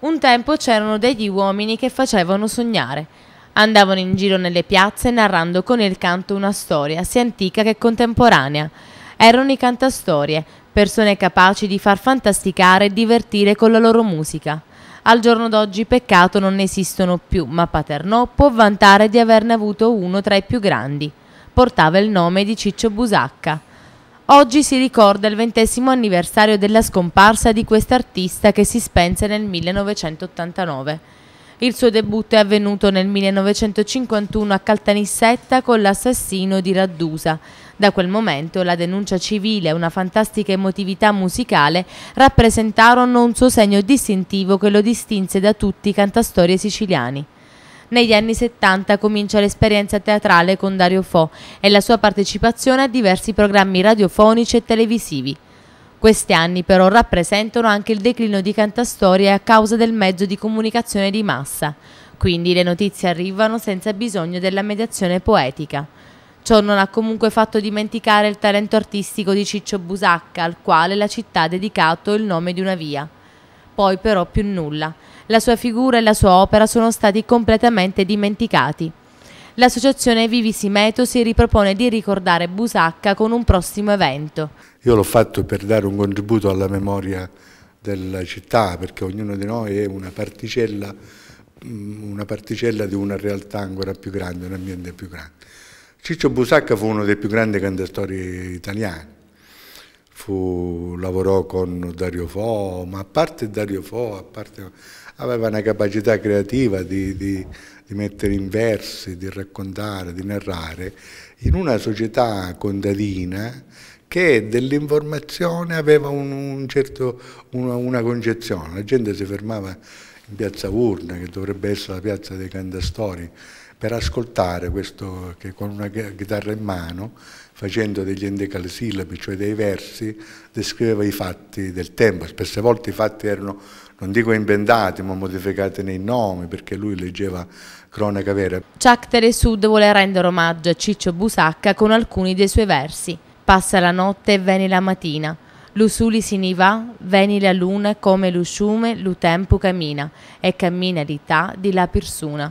Un tempo c'erano degli uomini che facevano sognare. Andavano in giro nelle piazze narrando con il canto una storia, sia antica che contemporanea. Erano i cantastorie, persone capaci di far fantasticare e divertire con la loro musica. Al giorno d'oggi peccato non ne esistono più, ma Paternò può vantare di averne avuto uno tra i più grandi. Portava il nome di Ciccio Busacca. Oggi si ricorda il ventesimo anniversario della scomparsa di quest'artista che si spense nel 1989. Il suo debutto è avvenuto nel 1951 a Caltanissetta con l'assassino di Raddusa. Da quel momento la denuncia civile e una fantastica emotività musicale rappresentarono un suo segno distintivo che lo distinse da tutti i cantastorie siciliani. Negli anni 70 comincia l'esperienza teatrale con Dario Fo e la sua partecipazione a diversi programmi radiofonici e televisivi. Questi anni però rappresentano anche il declino di Cantastorie a causa del mezzo di comunicazione di massa, quindi le notizie arrivano senza bisogno della mediazione poetica. Ciò non ha comunque fatto dimenticare il talento artistico di Ciccio Busacca, al quale la città ha dedicato il nome di una via poi però più nulla. La sua figura e la sua opera sono stati completamente dimenticati. L'associazione Vivi Simeto si ripropone di ricordare Busacca con un prossimo evento. Io l'ho fatto per dare un contributo alla memoria della città, perché ognuno di noi è una particella, mm, una particella di una realtà ancora più grande, un ambiente più grande. Ciccio Busacca fu uno dei più grandi cantatori italiani Fu, lavorò con Dario Fo, ma a parte Dario Fo, parte, aveva una capacità creativa di, di, di, mettere in versi, di raccontare, di narrare, in una società contadina che dell'informazione aveva un, un certo, una, una concezione, la gente si fermava in piazza Urna, che dovrebbe essere la piazza dei Candastori, per ascoltare questo che con una chitarra in mano, facendo degli endecalsillabi, cioè dei versi, descriveva i fatti del tempo. Spesse volte i fatti erano, non dico inventati, ma modificati nei nomi, perché lui leggeva cronaca vera. Chuck Telesud vuole rendere omaggio a Ciccio Busacca con alcuni dei suoi versi. Passa la notte e vieni la mattina. L'usuli se ne va, veni la luna come lo lu tempo cammina, e cammina l'età di la persona.